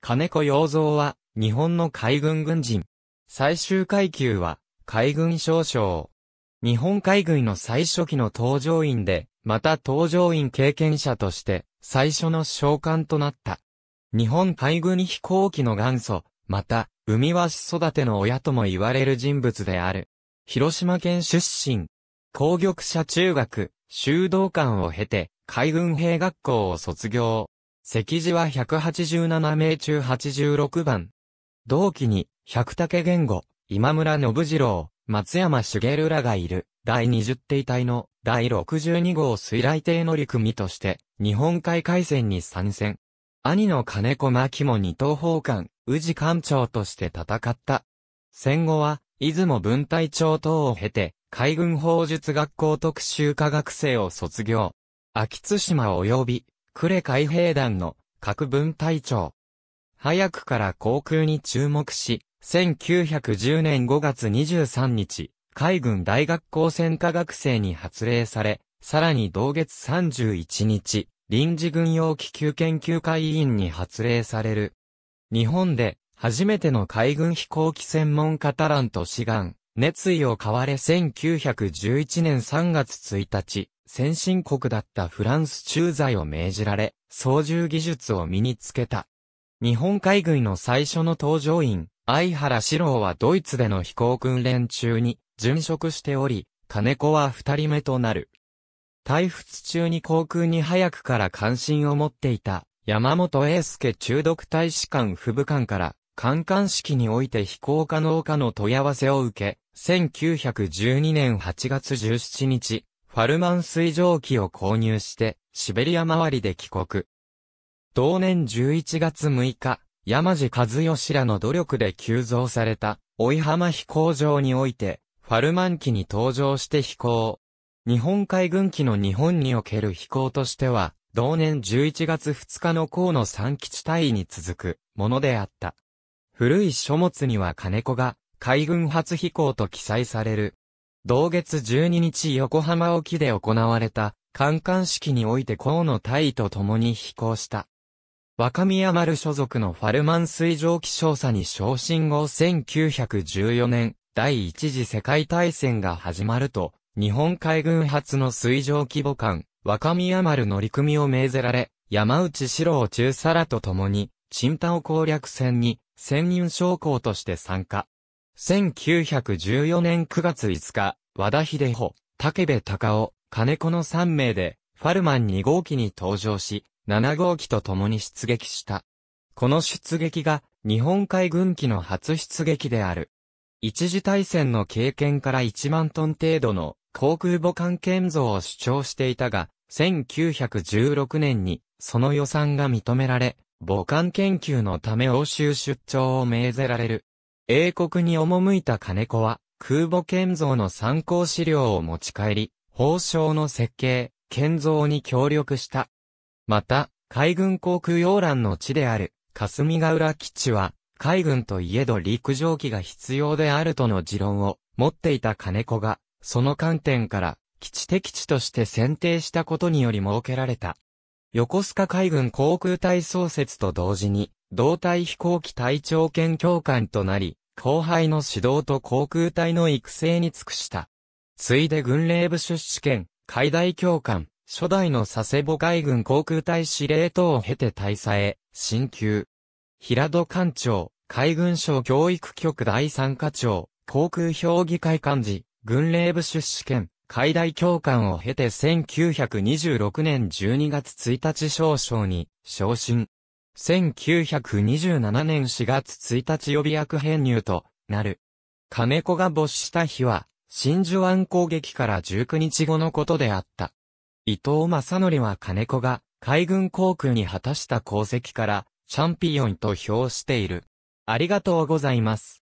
金子洋蔵は、日本の海軍軍人。最終階級は、海軍少将。日本海軍の最初期の搭乗員で、また搭乗員経験者として、最初の将官となった。日本海軍飛行機の元祖、また、海は育ての親とも言われる人物である。広島県出身。工玉社中学、修道館を経て、海軍兵学校を卒業。石寺は187名中86番。同期に、百武言語、今村信次郎、松山茂らがいる、第20艇隊の、第62号水雷艇乗組として、日本海海戦に参戦。兄の金子巻も二等砲艦、宇治艦長として戦った。戦後は、出雲分隊長等を経て、海軍法術学校特集科学生を卒業。秋津島及び呉海兵団の各分隊長。早くから航空に注目し、1910年5月23日、海軍大学校戦科学生に発令され、さらに同月31日、臨時軍用気球研究会委員に発令される。日本で、初めての海軍飛行機専門家タラント志願、熱意を買われ1911年3月1日、先進国だったフランス駐在を命じられ、操縦技術を身につけた。日本海軍の最初の搭乗員、相原史郎はドイツでの飛行訓練中に、殉職しており、金子は二人目となる。退仏中に航空に早くから関心を持っていた、山本英介中毒大使館副部官から、観関式において飛行可能かの問い合わせを受け、1912年8月17日、ファルマン水蒸気を購入して、シベリア周りで帰国。同年11月6日、山地和義らの努力で急増された、追浜飛行場において、ファルマン機に登場して飛行。日本海軍機の日本における飛行としては、同年11月2日の河野三基地隊に続くものであった。古い書物には金子が海軍初飛行と記載される。同月12日横浜沖で行われた、観艦式において河野大と共に飛行した。若宮丸所属のファルマン水上気少査に昇進後1914年、第一次世界大戦が始まると、日本海軍初の水上規模艦、若宮丸乗組を命ぜられ、山内四郎中佐らと共に、沈田を攻略戦に、専任将校として参加。1914年9月5日、和田秀穂、竹部隆夫、金子の3名で、ファルマン2号機に登場し、7号機と共に出撃した。この出撃が、日本海軍機の初出撃である。一次大戦の経験から1万トン程度の航空母艦建造を主張していたが、1916年にその予算が認められ、母艦研究のため欧州出張を命ぜられる。英国に赴いた金子は、空母建造の参考資料を持ち帰り、法省の設計、建造に協力した。また、海軍航空要蘭の地である、霞ヶ浦基地は、海軍といえど陸上機が必要であるとの持論を持っていた金子が、その観点から、基地敵地として選定したことにより設けられた。横須賀海軍航空隊創設と同時に、胴体飛行機隊長兼教官となり、後輩の指導と航空隊の育成に尽くした。ついで軍令部出資兼、海大教官、初代の佐世保海軍航空隊司令等を経て大佐へ、進級。平戸艦長、海軍省教育局第三課長、航空評議会幹事、軍令部出資兼、海大教官を経て1926年12月1日少々に、昇進。1927年4月1日予備役編入となる。金子が没した日は、真珠湾攻撃から19日後のことであった。伊藤正則は金子が海軍航空に果たした功績からチャンピオンと評している。ありがとうございます。